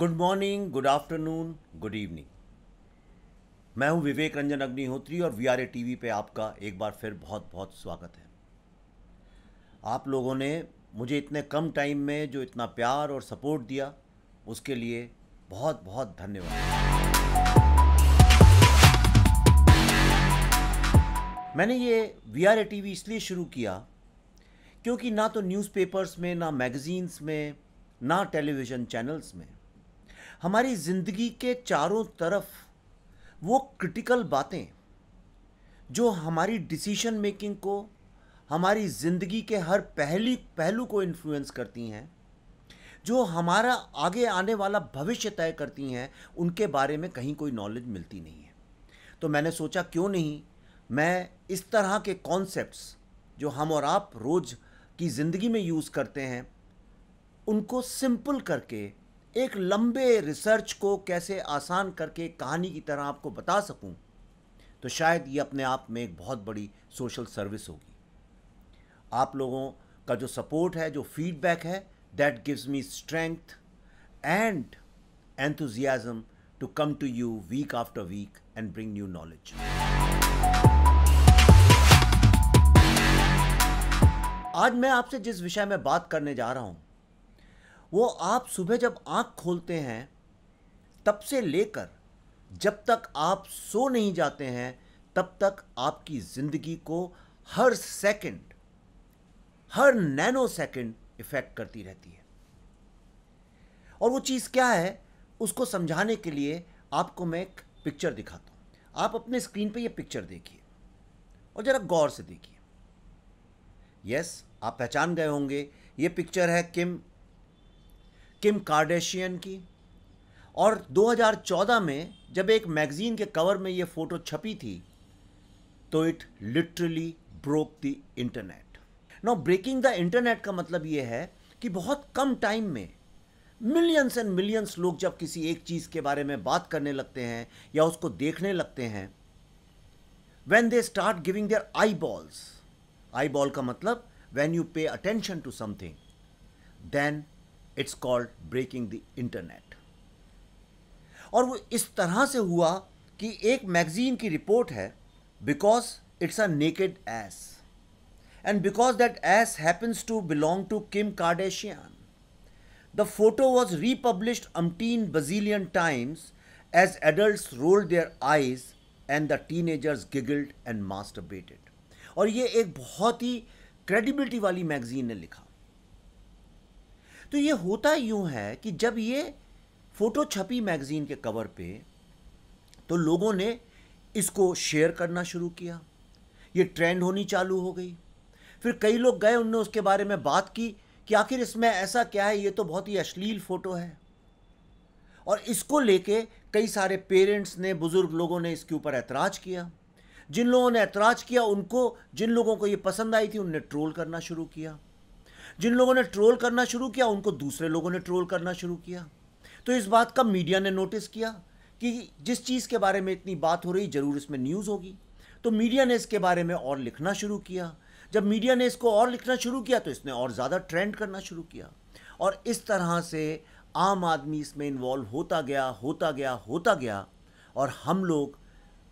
Good morning good afternoon good evening मैं हूं विवेक रंजन अग्निहोत्री और वी आर ए टी पे आपका एक बार फिर बहुत बहुत स्वागत है आप लोगों ने मुझे इतने कम टाइम में जो इतना प्यार और सपोर्ट दिया उसके लिए बहुत बहुत धन्यवाद मैंने ये वी आर ए टी इसलिए शुरू किया क्योंकि ना तो न्यूज़पेपर्स में ना मैगज़ीन्स में ना टेलीविज़न चैनल्स में हमारी ज़िंदगी के चारों तरफ वो क्रिटिकल बातें जो हमारी डिसीशन मेकिंग को हमारी ज़िंदगी के हर पहली पहलू को इन्फ्लुएंस करती हैं जो हमारा आगे आने वाला भविष्य तय करती हैं उनके बारे में कहीं कोई नॉलेज मिलती नहीं है तो मैंने सोचा क्यों नहीं मैं इस तरह के कॉन्सेप्ट्स जो हम और आप रोज़ की ज़िंदगी में यूज़ करते हैं उनको सिंपल करके एक लंबे रिसर्च को कैसे आसान करके कहानी की तरह आपको बता सकूं, तो शायद ये अपने आप में एक बहुत बड़ी सोशल सर्विस होगी आप लोगों का जो सपोर्ट है जो फीडबैक है that gives me strength and enthusiasm to come to you week after week and bring new knowledge आज मैं आपसे जिस विषय में बात करने जा रहा हूं वो आप सुबह जब आँख खोलते हैं तब से लेकर जब तक आप सो नहीं जाते हैं तब तक आपकी ज़िंदगी को हर सेकंड हर नैनो सेकंड इफ़ेक्ट करती रहती है और वो चीज़ क्या है उसको समझाने के लिए आपको मैं एक पिक्चर दिखाता हूँ आप अपने स्क्रीन पे ये पिक्चर देखिए और ज़रा गौर से देखिए यस आप पहचान गए होंगे ये पिक्चर है किम किम कार्डेशियन की और 2014 में जब एक मैगज़ीन के कवर में ये फ़ोटो छपी थी तो it literally broke the internet now breaking the internet का मतलब ये है कि बहुत कम टाइम में मिलियंस एंड मिलियंस लोग जब किसी एक चीज़ के बारे में बात करने लगते हैं या उसको देखने लगते हैं when they start giving their eye balls eye ball का मतलब when you pay attention to something then it's called breaking the internet और वो इस तरह से हुआ कि एक मैगजीन की रिपोर्ट है because it's a naked ass and because that ass happens to belong to Kim Kardashian the photo was republished umpteen bazillion times as adult rolled their eyes and the teenagers giggled and master और ये एक बहुत ही credibility वाली magazine ने लिखा तो ये होता यूँ है कि जब ये फ़ोटो छपी मैगज़ीन के कवर पे तो लोगों ने इसको शेयर करना शुरू किया ये ट्रेंड होनी चालू हो गई फिर कई लोग गए उनने उसके बारे में बात की कि आखिर इसमें ऐसा क्या है ये तो बहुत ही अश्लील फ़ोटो है और इसको लेके कई सारे पेरेंट्स ने बुज़ुर्ग लोगों ने इसके ऊपर ऐतराज़ किया जिन लोगों ने ऐतराज़ किया उनको जिन लोगों को ये पसंद आई थी उनने ट्रोल करना शुरू किया जिन लोगों ने ट्रोल करना शुरू किया उनको दूसरे लोगों ने ट्रोल करना शुरू किया तो इस बात का मीडिया ने नोटिस किया कि जिस चीज़ के बारे में इतनी बात हो रही ज़रूर इसमें न्यूज़ होगी तो मीडिया ने इसके बारे में और लिखना शुरू किया जब मीडिया ने इसको और लिखना शुरू किया तो इसने और ज़्यादा ट्रेंड करना शुरू किया और इस तरह से आम आदमी इसमें इन्वॉल्व होता गया होता गया होता गया और हम लोग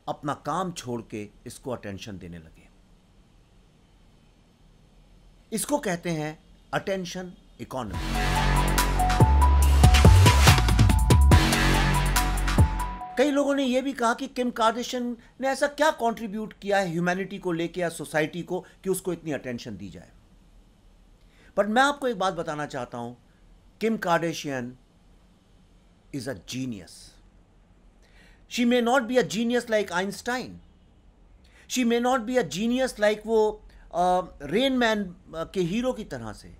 अपना काम छोड़ के इसको अटेंशन देने लगे इसको कहते हैं अटेंशन इकोनॉमी कई लोगों ने यह भी कहा कि किम कार्देशन ने ऐसा क्या कंट्रीब्यूट किया है ह्यूमैनिटी को लेकर या सोसाइटी को कि उसको इतनी अटेंशन दी जाए बट मैं आपको एक बात बताना चाहता हूं Kim Kardashian is a genius she may not be a genius like Einstein she may not be a genius like वो रेन मैन के हीरो की तरह से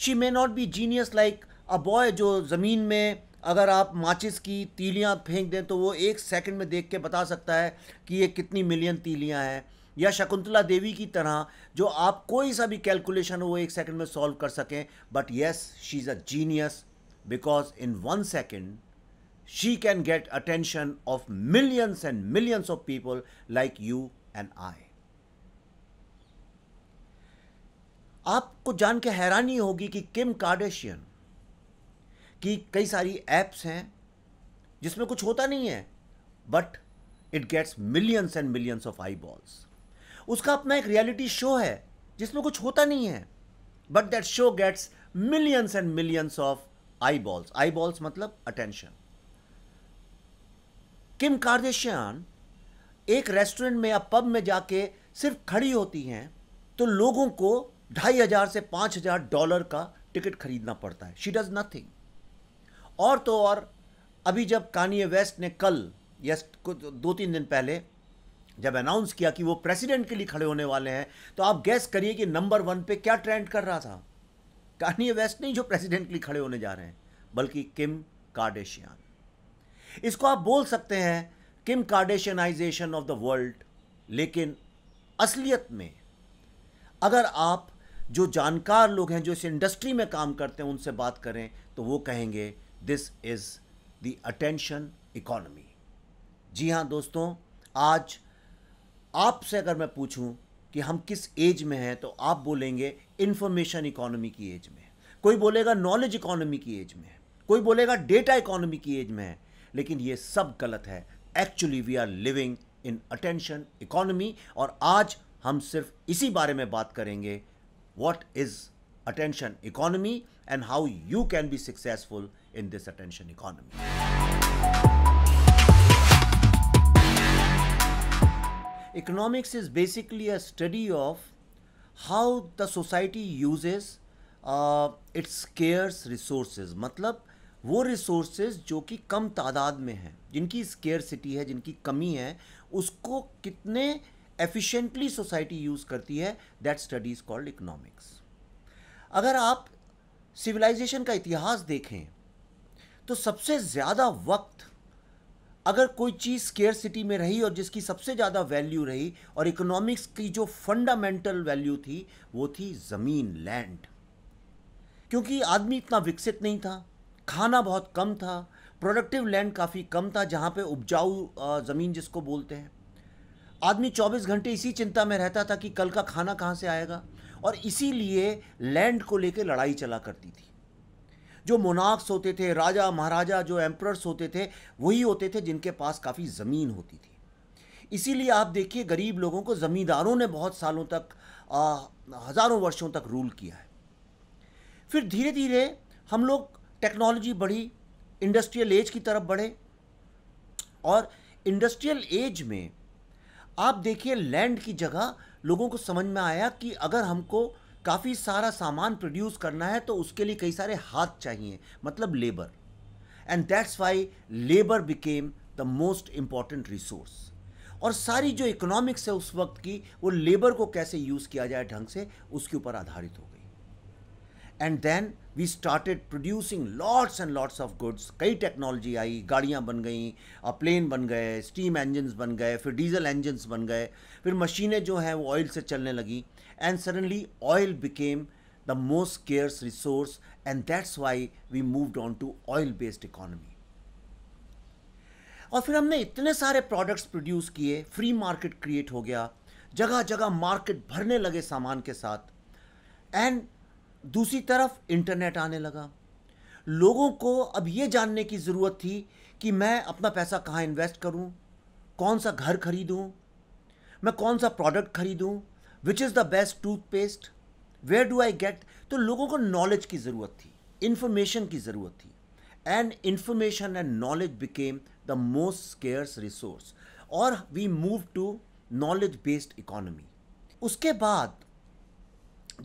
she may not be genius like a boy जो ज़मीन में अगर आप माचिस की तीलियाँ फेंक दें तो वो एक सेकंड में देख के बता सकता है कि ये कितनी मिलियन तीलियाँ हैं या शकुंतला देवी की तरह जो आप कोई सा भी कैलकुलेशन हो वो एक सेकंड में सॉल्व कर सकें but yes she is a genius because in one second she can get attention of millions and millions of people like you and I आपको जान के हैरानी होगी कि किम कार्डेशियन की कई सारी ऐप्स हैं जिसमें कुछ होता नहीं है but it gets millions and millions of eye balls उसका अपना एक रियलिटी शो है जिसमें कुछ होता नहीं है but that show gets millions and millions of eye balls eye balls मतलब अटेंशन किम कार्देशियान एक रेस्टोरेंट में या पब में जाके सिर्फ खड़ी होती हैं तो लोगों को ढाई हजार से पाँच हजार डॉलर का टिकट खरीदना पड़ता है शी डज़ नथिंग और तो और अभी जब कानिए वेस्ट ने कल यस दो तीन दिन पहले जब अनाउंस किया कि वो प्रेसिडेंट के लिए खड़े होने वाले हैं तो आप गैस करिए कि नंबर वन पे क्या ट्रेंड कर रहा था कानिए वेस्ट नहीं जो प्रेसिडेंट के लिए खड़े होने जा रहे हैं बल्कि किम कार्डेशियान इसको आप बोल सकते हैं Kim Kardashianization of the world लेकिन असलियत में अगर आप जो जानकार लोग हैं जो इस इंडस्ट्री में काम करते हैं उनसे बात करें तो वो कहेंगे this is the attention economy जी हाँ दोस्तों आज आपसे अगर मैं पूछूं कि हम किस एज में हैं तो आप बोलेंगे इन्फॉर्मेशन इकोनॉमी की एज में कोई बोलेगा नॉलेज इकोनॉमी की एज में कोई बोलेगा डेटा इकोनॉमी की एज में है लेकिन ये सब गलत है actually we are living in attention economy और आज हम सिर्फ इसी बारे में बात करेंगे what is attention economy and how you can be successful in this attention economy. Economics is basically a study of how the society uses uh, its scarce resources मतलब वो रिसोर्सेज जो कि कम तादाद में हैं जिनकी स्केयर सिटी है जिनकी कमी है उसको कितने एफिशिएंटली सोसाइटी यूज़ करती है that study is called economics अगर आप सिविलाइजेशन का इतिहास देखें तो सबसे ज़्यादा वक्त अगर कोई चीज़ स्केयर सिटी में रही और जिसकी सबसे ज़्यादा वैल्यू रही और इकोनॉमिक्स की जो फंडामेंटल वैल्यू थी वो थी ज़मीन लैंड क्योंकि आदमी इतना विकसित नहीं था खाना बहुत कम था प्रोडक्टिव लैंड काफ़ी कम था जहाँ पे उपजाऊ ज़मीन जिसको बोलते हैं आदमी 24 घंटे इसी चिंता में रहता था कि कल का खाना कहाँ से आएगा और इसीलिए लैंड को लेकर लड़ाई चला करती थी जो मोनाक्स होते थे राजा महाराजा जो एम्प्रर्स होते थे वही होते थे जिनके पास काफ़ी ज़मीन होती थी इसीलिए आप देखिए गरीब लोगों को ज़मींदारों ने बहुत सालों तक हज़ारों वर्षों तक रूल किया है फिर धीरे धीरे हम लोग टेक्नोलॉजी बढ़ी इंडस्ट्रियल एज की तरफ बढ़े और इंडस्ट्रियल एज में आप देखिए लैंड की जगह लोगों को समझ में आया कि अगर हमको काफ़ी सारा सामान प्रोड्यूस करना है तो उसके लिए कई सारे हाथ चाहिए मतलब labour and that's why labour became the most important resource और सारी जो इकोनॉमिक्स है उस वक्त की वो लेबर को कैसे यूज़ किया जाए ढंग से उसके ऊपर आधारित हो गई and then we started producing lots and lots of goods कई टेक्नोलॉजी आई गाड़ियाँ बन गई प्लेन बन गए स्टीम इंजन्स बन गए फिर डीजल इंजन्स बन गए फिर मशीनें जो हैं वो ऑयल से चलने लगी and suddenly oil became the most scarce resource and that's why we moved on to oil based economy और फिर हमने इतने सारे प्रोडक्ट्स प्रोड्यूस किए फ्री मार्केट क्रिएट हो गया जगह जगह मार्केट भरने लगे सामान के साथ एंड दूसरी तरफ इंटरनेट आने लगा लोगों को अब ये जानने की ज़रूरत थी कि मैं अपना पैसा कहाँ इन्वेस्ट करूँ कौन सा घर खरीदूँ मैं कौन सा प्रोडक्ट खरीदूँ which is the best toothpaste where do I get तो लोगों को नॉलेज की ज़रूरत थी इन्फॉर्मेशन की ज़रूरत थी and information and knowledge became the most scarce resource और we move to knowledge based economy उसके बाद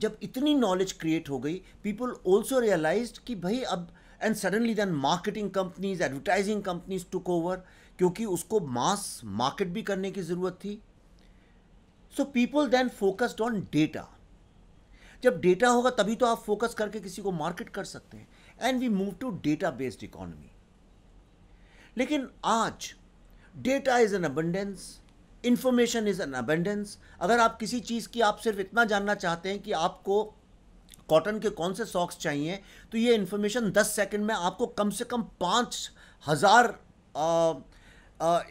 जब इतनी नॉलेज क्रिएट हो गई पीपल ऑल्सो रियलाइज कि भाई अब and suddenly then marketing companies advertising companies took over क्योंकि उसको मास मार्केट भी करने की ज़रूरत थी so people then focused on data जब डेटा होगा तभी तो आप फोकस करके किसी को मार्केट कर सकते हैं and we move to data based economy लेकिन आज data is in abundance information is in abundance अगर आप किसी चीज़ की आप सिर्फ इतना जानना चाहते हैं कि आपको कॉटन के कौन से सॉक्स चाहिए तो ये इन्फॉर्मेशन दस सेकंड में आपको कम से कम पाँच हज़ार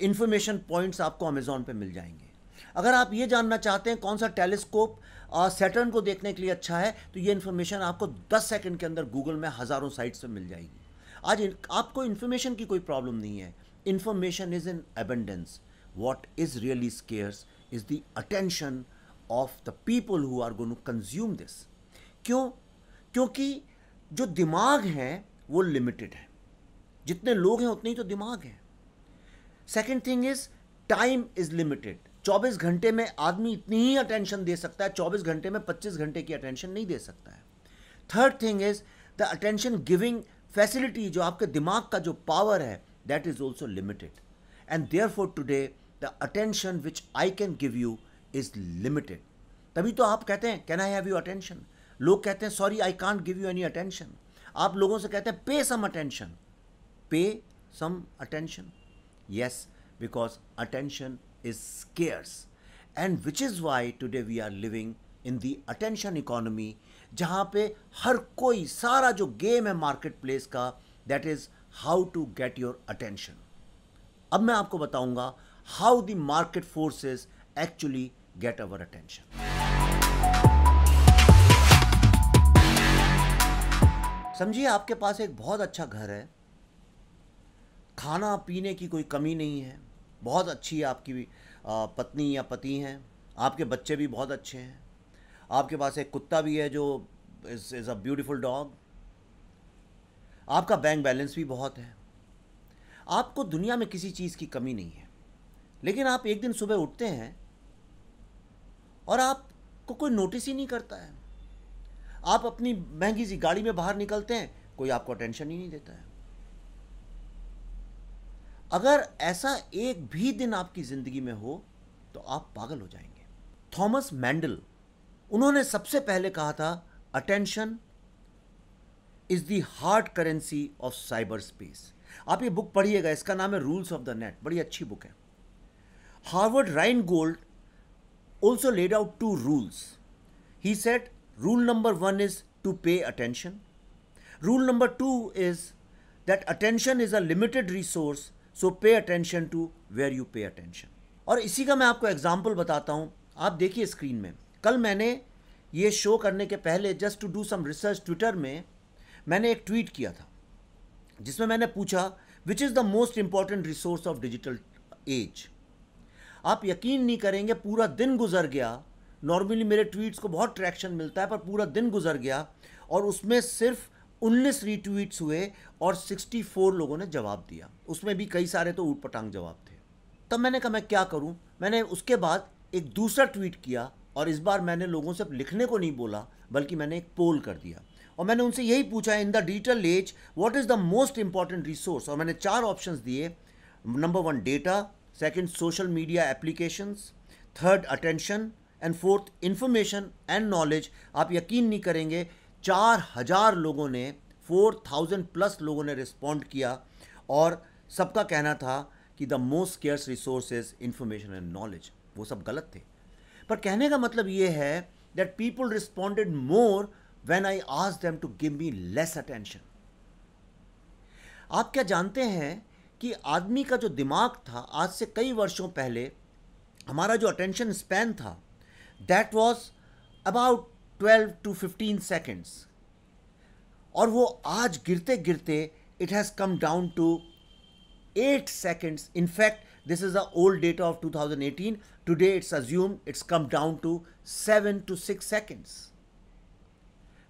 इन्फॉर्मेशन पॉइंट्स आपको अमेज़ोन पे मिल जाएंगे अगर आप ये जानना चाहते हैं कौन सा टेलीस्कोप सेटर्न को देखने के लिए अच्छा है तो ये इन्फॉर्मेशन आपको दस सेकेंड के अंदर गूगल में हज़ारों साइट्स पर मिल जाएगी आज आपको इन्फॉर्मेशन की कोई प्रॉब्लम नहीं है information is in abundance what is really scarce is the attention of the people who are going to consume this क्यों क्योंकि जो दिमाग हैं वो लिमिटेड है जितने लोग हैं उतने ही तो दिमाग हैं second thing is time is limited 24 घंटे में आदमी इतनी ही अटेंशन दे सकता है 24 घंटे में 25 घंटे की अटेंशन नहीं दे सकता है third thing is the attention giving facility जो आपके दिमाग का जो पावर है that is also limited and therefore today the attention which I can give you is limited तभी तो आप कहते हैं can I have you attention लोग कहते हैं sorry I can't give you any attention आप लोगों से कहते हैं pay some attention pay some attention yes because attention is scares and which is why today we are living in the attention economy जहाँ पे हर कोई सारा जो गेम है मार्केट प्लेस का that is how to get your attention अब मैं आपको बताऊंगा how the market forces actually get our attention. समझिए आपके पास एक बहुत अच्छा घर है खाना पीने की कोई कमी नहीं है बहुत अच्छी आपकी पत्नी या पति हैं आपके बच्चे भी बहुत अच्छे हैं आपके पास एक कुत्ता भी है जो is is a beautiful dog आपका बैंक बैलेंस भी बहुत है आपको दुनिया में किसी चीज़ की कमी नहीं है लेकिन आप एक दिन सुबह उठते हैं और आपको कोई नोटिस ही नहीं करता है आप अपनी महंगी सी गाड़ी में बाहर निकलते हैं कोई आपको अटेंशन ही नहीं देता है अगर ऐसा एक भी दिन आपकी ज़िंदगी में हो तो आप पागल हो जाएंगे थॉमस मैंडल उन्होंने सबसे पहले कहा था attention is the hard currency of cyber space आप ये बुक पढ़िएगा इसका नाम है रूल्स ऑफ द नेट बड़ी अच्छी बुक है Harvard Ryan Gold also laid out two rules. He said rule number one is to pay attention. Rule number two is that attention is a limited resource, so pay attention to where you pay attention. और इसी का मैं आपको example बताता हूँ आप देखिए screen में कल मैंने ये शो करने के पहले just to do some research Twitter में मैंने एक ट्वीट किया था जिसमें मैंने पूछा which is the most important resource of digital age आप यकीन नहीं करेंगे पूरा दिन गुजर गया नॉर्मली मेरे ट्वीट्स को बहुत ट्रैक्शन मिलता है पर पूरा दिन गुजर गया और उसमें सिर्फ उन्नीस रीट्वीट्स हुए और 64 लोगों ने जवाब दिया उसमें भी कई सारे तो ऊट पटांग जवाब थे तब मैंने कहा मैं क्या करूं मैंने उसके बाद एक दूसरा ट्वीट किया और इस बार मैंने लोगों से लिखने को नहीं बोला बल्कि मैंने एक पोल कर दिया और मैंने उनसे यही पूछा in the digital age what is the most important resource और मैंने चार ऑप्शंस दिए number one data second social media applications third attention and fourth information and knowledge आप यकीन नहीं करेंगे चार हज़ार लोगों ने फोर थाउजेंड प्लस लोगों ने रिस्पॉन्ड किया और सबका कहना था कि the most scarce resources information and knowledge वो सब गलत थे पर कहने का मतलब ये है that people responded more when I आज them to give me less attention आप क्या जानते हैं कि आदमी का जो दिमाग था आज से कई वर्षों पहले हमारा जो अटेंशन स्पैन था that was about twelve to fifteen seconds और वो आज गिरते गिरते it has come down to eight seconds in fact this is a old data of 2018 today it's assumed it's come down to seven to six seconds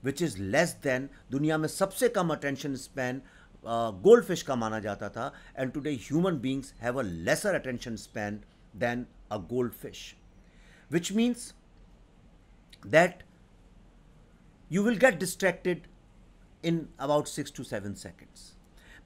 which is less than दुनिया में सबसे कम attention span gold fish का माना जाता था and today human beings have a lesser attention span then a gold fish which means that you will get distracted in about six to seven seconds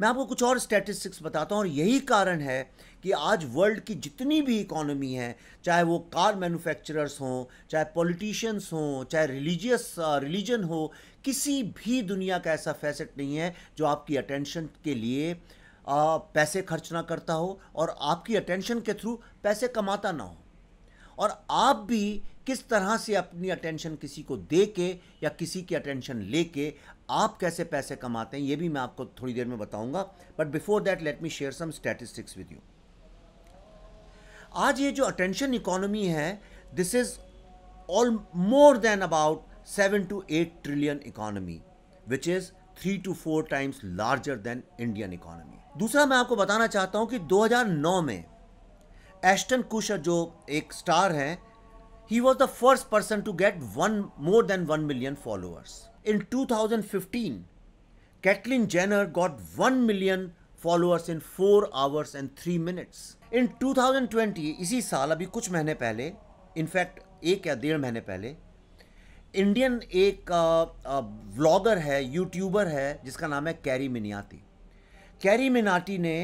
मैं आपको कुछ और स्टैटिस्टिक्स बताता हूँ और यही कारण है कि आज वर्ल्ड की जितनी भी इकोनॉमी है चाहे वो कार मैन्युफैक्चरर्स हों चाहे पॉलिटिशियंस हों चाहे रिलीजियस रिलीजन uh, हो किसी भी दुनिया का ऐसा फैसेट नहीं है जो आपकी अटेंशन के लिए आ, uh, पैसे खर्च ना करता हो और आपकी अटेंशन के थ्रू पैसे कमाता ना हो और आप भी किस तरह से अपनी अटेंशन किसी को दे के या किसी की अटेंशन ले के आप कैसे पैसे कमाते हैं ये भी मैं आपको थोड़ी देर में बताऊंगा but before that let me share some statistics with you आज ये जो अटेंशन इकोनॉमी है this is all more than about seven to eight trillion economy which is three to four times larger than Indian economy दूसरा मैं आपको बताना चाहता हूं कि 2009 में एस्टन कुशर जो एक स्टार हैं he was the first person to get one more than one million followers In 2015, Caitlyn Jenner got 1 million followers in four hours and three minutes in 2020 इसी साल अभी कुछ महीने पहले इनफैक्ट एक या डेढ़ महीने पहले इंडियन एक व्लॉगर है यूट्यूबर है जिसका नाम है कैरी मिनियाती कैरी मिनाटी ने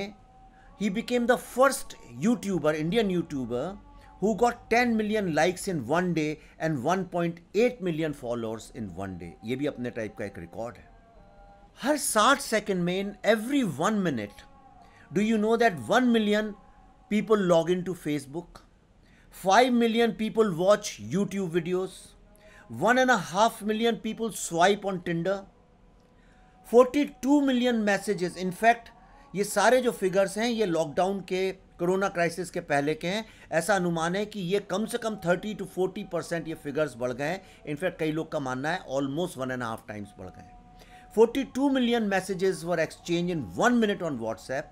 he became the first YouTuber Indian YouTuber who got 10 million likes in one day and 1.8 million followers in one day. ये भी अपने टाइप का एक रिकॉर्ड है. हर 60 second every one minute, do you know that one million people log into Facebook, five million people watch YouTube videos, one and a half million people swipe on Tinder, 42 million messages. In fact, ये सारे जो figures हैं, ये lockdown के corona crisis के पहले के हैं ऐसा अनुमान है कि ये कम से कम थर्टी टू फोर्टी परसेंट ये फिगर्स बढ़ गए हैं इनफैक्ट कई लोग का मानना है almost one and half times बढ़ गए forty two million messages were exchange in one minute on WhatsApp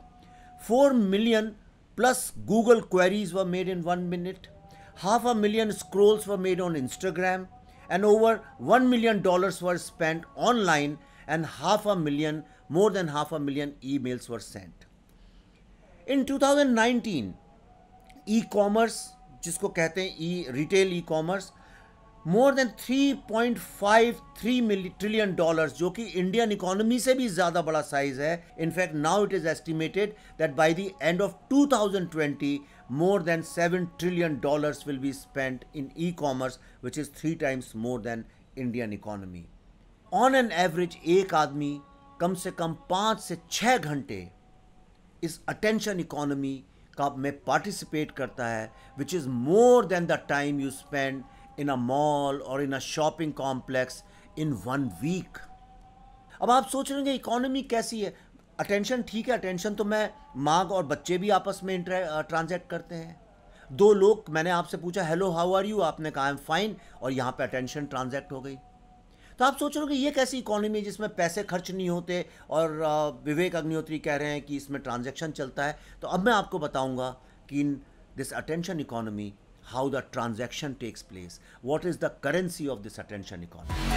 four million plus Google queries were made in one minute half a million scrolls were made on Instagram and over one million dollars were spend online and half a million more than half a million e mails were sent in 2019 e commerce जिसको कहते हैं e retail e commerce more than 3.53 trillion dollars जो कि Indian economy से भी ज़्यादा बड़ा size है in fact now it is estimated that by the end of 2020 more than 7 trillion dollars will be spent in e commerce which is three times more than Indian economy on an average एक आदमी कम से कम पाँच से छः घंटे इस attention economy का में पार्टिसिपेट करता है which is more than the time you spend in a mall और in a shopping complex in one week अब आप सोच रहे हैं इकोनॉमी कैसी है अटेंशन ठीक है अटेंशन तो मैं माँ और बच्चे भी आपस में ट्रांजैक्ट करते हैं दो लोग मैंने आपसे पूछा हेलो हाउ आर यू आपने कहा आई एम फाइन और यहाँ पे अटेंशन ट्रांजैक्ट हो गई तो आप सोच रहे हो कि ये कैसी इकोनॉमी है जिसमें पैसे खर्च नहीं होते और विवेक अग्निहोत्री कह रहे हैं कि इसमें ट्रांजेक्शन चलता है तो अब मैं आपको बताऊँगा कि in this attention economy how the transaction takes place what is the currency of this attention economy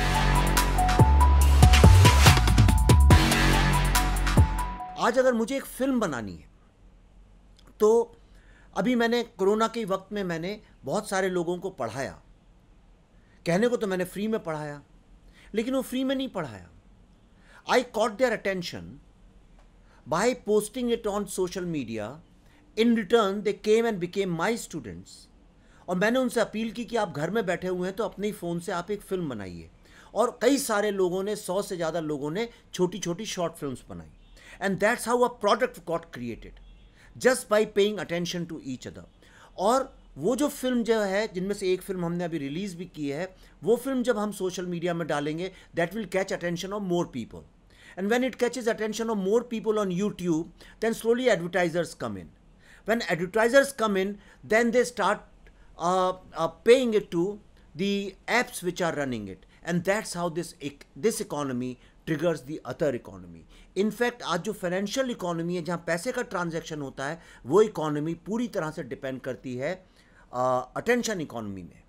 आज अगर मुझे एक फिल्म बनानी है तो अभी मैंने कोरोना के वक्त में मैंने बहुत सारे लोगों को पढ़ाया कहने को तो मैंने फ्री में पढ़ाया लेकिन वो फ्री में नहीं पढ़ाया I caught their attention by posting it on social media in return they came and became my students और मैंने उनसे अपील की कि आप घर में बैठे हुए हैं तो अपने ही फ़ोन से आप एक फ़िल्म बनाइए और कई सारे लोगों ने सौ से ज़्यादा लोगों ने छोटी छोटी शॉर्ट फिल्म बनाई and that's how a product got created just by paying attention to each other और वो जो फिल्म जो है जिनमें से एक फिल्म हमने अभी रिलीज भी की है वो फिल्म जब हम सोशल मीडिया में डालेंगे that will catch attention of more people and when it catches attention of more people on YouTube then slowly advertisers come in when advertisers come in then they start paying it to the apps which are running it and that's how this this economy triggers the other economy in fact आज जो financial economy है जहाँ पैसे का transaction होता है वो economy पूरी तरह से डिपेंड करती है अटेंशन इकोनॉमी में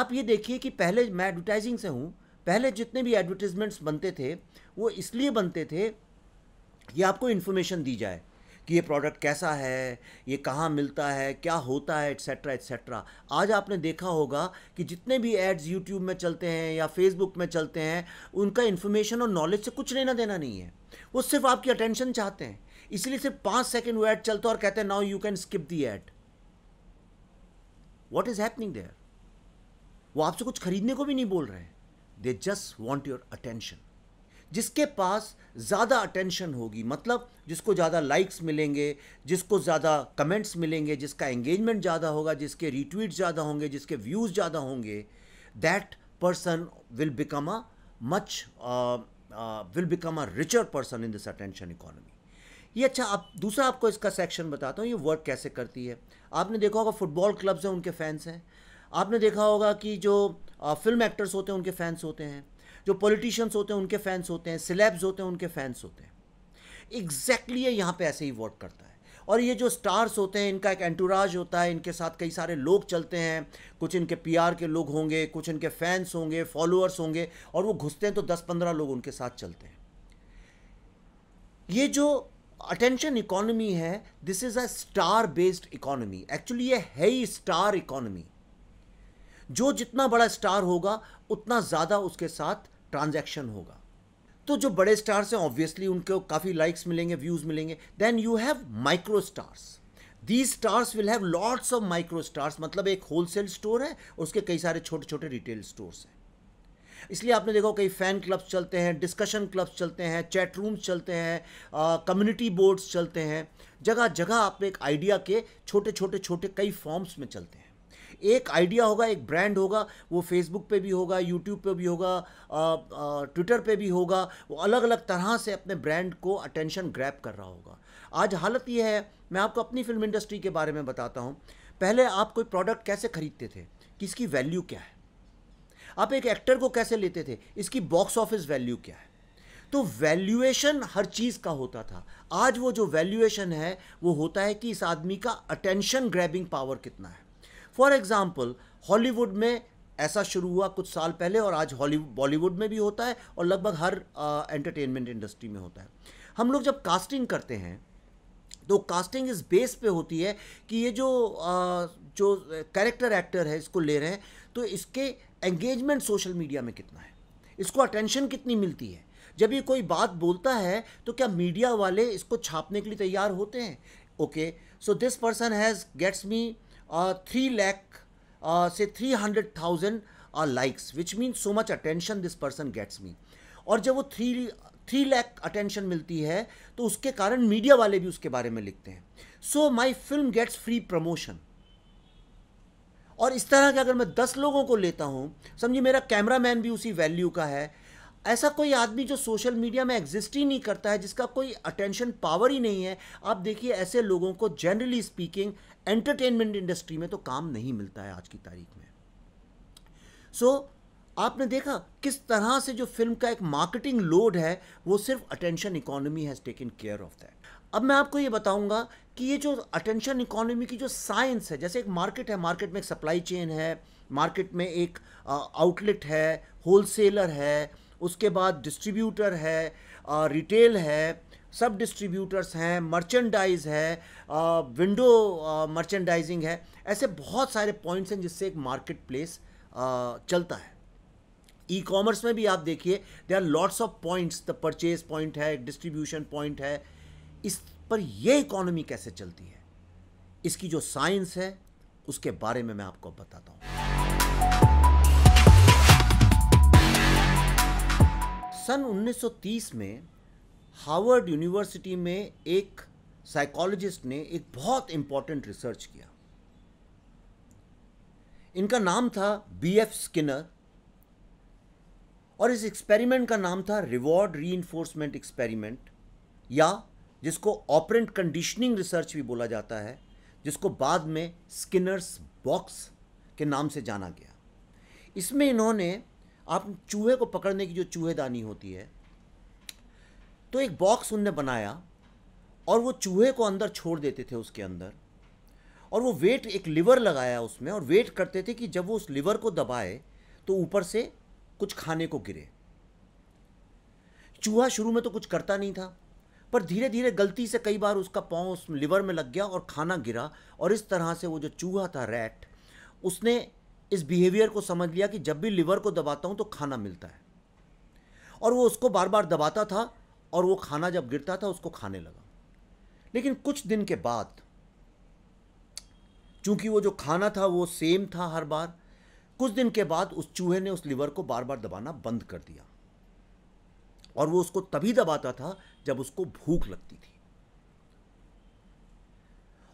आप ये देखिए कि पहले मैं एडवर्टाइजिंग से हूँ पहले जितने भी एडवर्टीजमेंट्स बनते थे वो इसलिए बनते थे कि आपको इन्फॉर्मेशन दी जाए कि ये प्रोडक्ट कैसा है ये कहाँ मिलता है क्या होता है एट्सेट्रा एट्सेट्रा आज आपने देखा होगा कि जितने भी एड्स यूट्यूब में चलते हैं या फेसबुक में चलते हैं उनका इन्फॉर्मेशन और नॉलेज से कुछ लेना देना नहीं है वो सिर्फ आपकी अटेंशन चाहते हैं इसलिए सिर्फ पाँच सेकेंड वो ऐड चलता है और कहते हैं now you can skip the ad what is happening there वो आपसे कुछ खरीदने को भी नहीं बोल रहे हैं they just want your attention जिसके पास ज़्यादा अटेंशन होगी मतलब जिसको ज़्यादा लाइक्स मिलेंगे जिसको ज़्यादा कमेंट्स मिलेंगे जिसका एंगेजमेंट ज़्यादा होगा जिसके रिट्वीट ज़्यादा होंगे जिसके व्यूज़ ज़्यादा होंगे that person will become a much will become a richer person in this attention economy ये अच्छा आप दूसरा आपको इसका सेक्शन बताता हूँ ये वर्क कैसे करती है आपने देखा होगा फुटबॉल क्लब्स हैं उनके फैंस हैं आपने देखा होगा कि जो फिल्म एक्टर्स होते हैं उनके फैंस होते हैं जो पॉलिटिशियंस होते हैं उनके फैंस होते हैं सिलेब्स होते हैं उनके फैंस होते हैं एग्जैक्टली ये यहाँ पे ऐसे ही वर्क करता है और ये जो स्टार्स होते हैं इनका एक एंटूराज होता है इनके साथ कई सारे लोग चलते हैं कुछ इनके पीआर के लोग होंगे कुछ इनके फैंस होंगे फॉलोअर्स होंगे और वो घुसते हैं तो दस पंद्रह लोग उनके साथ चलते हैं ये जो अटेंशन इकोनॉमी है this is a star based economy actually ये है ही स्टार इकोनॉमी जो जितना बड़ा स्टार होगा उतना ज़्यादा उसके साथ ट्रांजैक्शन होगा तो जो बड़े स्टार्स हैं ऑब्वियसली उनके काफ़ी लाइक्स मिलेंगे व्यूज़ मिलेंगे then you have micro stars these stars will have lots of micro stars मतलब एक होलसेल स्टोर है उसके कई सारे छोटे छोटे रिटेल स्टोर्स हैं इसलिए आपने देखा कई फ़ैन क्लब्स चलते हैं डिस्कशन क्लब्स चलते हैं चैट रूम्स चलते हैं कम्युनिटी बोर्ड्स चलते हैं जगह जगह आपने एक आइडिया के छोटे छोटे छोटे कई फॉर्म्स में चलते हैं एक आइडिया होगा एक ब्रांड होगा वो फेसबुक पे भी होगा यूट्यूब पे भी होगा ट्विटर पे भी होगा वो अलग अलग तरह से अपने ब्रांड को अटेंशन ग्रैप कर रहा होगा आज हालत ये है मैं आपको अपनी फिल्म इंडस्ट्री के बारे में बताता हूँ पहले आप कोई प्रोडक्ट कैसे खरीदते थे किसकी वैल्यू क्या है आप एक एक्टर को कैसे लेते थे इसकी बॉक्स ऑफिस वैल्यू क्या है तो वैल्यूएशन हर चीज़ का होता था आज वो जो वैल्यूएशन है वो होता है कि इस आदमी का अटेंशन ग्रैबिंग पावर कितना है फॉर एग्ज़ाम्पल हॉलीवुड में ऐसा शुरू हुआ कुछ साल पहले और आज हॉलीवुड बॉलीवुड में भी होता है और लगभग हर एंटरटेनमेंट इंडस्ट्री में होता है हम लोग जब कास्टिंग करते हैं तो कास्टिंग इस बेस पे होती है कि ये जो आ, जो कैरेक्टर एक्टर है इसको ले रहे हैं तो इसके एंगेजमेंट सोशल मीडिया में कितना है इसको अटेंशन कितनी मिलती है जब ये कोई बात बोलता है तो क्या मीडिया वाले इसको छापने के लिए तैयार होते हैं okay so this person has gets me three lakh से three hundred thousand likes which mean so much attention this person gets me और जब वो थ्री थ्री लैख अटेंशन मिलती है तो उसके कारण मीडिया वाले भी उसके बारे में लिखते हैं so my film gets free promotion और इस तरह के अगर मैं दस लोगों को लेता हूँ समझिए मेरा कैमरा मैन भी उसी वैल्यू का है ऐसा कोई आदमी जो सोशल मीडिया में एग्जिस्ट ही नहीं करता है जिसका कोई अटेंशन पावर ही नहीं है आप देखिए ऐसे लोगों को जनरली स्पीकिंग एंटरटेनमेंट इंडस्ट्री में तो काम नहीं मिलता है आज की तारीख में सो so, आपने देखा किस तरह से जो फिल्म का एक मार्केटिंग लोड है वो सिर्फ attention economy has taken care of that अब मैं आपको ये बताऊंगा कि ये जो अटेंशन इकोनॉमी की जो साइंस है जैसे एक मार्केट है मार्केट में एक सप्लाई चेन है मार्केट में एक आउटलेट है होलसेलर है उसके बाद डिस्ट्रीब्यूटर है रिटेल है सब डिस्ट्रीब्यूटर्स हैं मर्चेंडाइज है विंडो मर्चेंडाइजिंग है ऐसे बहुत सारे पॉइंट्स हैं जिससे एक मार्केट प्लेस चलता है ई कॉमर्स में भी आप देखिए they are lots of points the purchase point है डिस्ट्रीब्यूशन पॉइंट है इस पर यह इकोनॉमी कैसे चलती है इसकी जो साइंस है उसके बारे में मैं आपको बताता हूं सन 1930 में हार्वर्ड यूनिवर्सिटी में एक साइकोलॉजिस्ट ने एक बहुत इंपॉर्टेंट रिसर्च किया इनका नाम था बी एफ स्किनर और इस एक्सपेरिमेंट का नाम था रिवॉर्ड री एक्सपेरिमेंट या जिसको ऑपरेंट कंडीशनिंग रिसर्च भी बोला जाता है जिसको बाद में स्किनर्स बॉक्स के नाम से जाना गया इसमें इन्होंने आप चूहे को पकड़ने की जो चूहेदानी होती है तो एक बॉक्स उनने बनाया और वो चूहे को अंदर छोड़ देते थे उसके अंदर और वो वेट एक लिवर लगाया उसमें और वेट करते थे कि जब वो उस लिवर को दबाए तो ऊपर से कुछ खाने को गिरे चूहा शुरू में तो कुछ करता नहीं था पर धीरे धीरे गलती से कई बार उसका पाँव उस लिवर में लग गया और खाना गिरा और इस तरह से वो जो चूहा था रैट उसने इस बिहेवियर को समझ लिया कि जब भी लिवर को दबाता हूँ तो खाना मिलता है और वो उसको बार बार दबाता था और वो खाना जब गिरता था उसको खाने लगा लेकिन कुछ दिन के बाद चूंकि वो जो खाना था वो सेम था हर बार कुछ दिन के बाद उस चूहे ने उस लिवर को बार बार दबाना बंद कर दिया और वो उसको तभी दबाता था जब उसको भूख लगती थी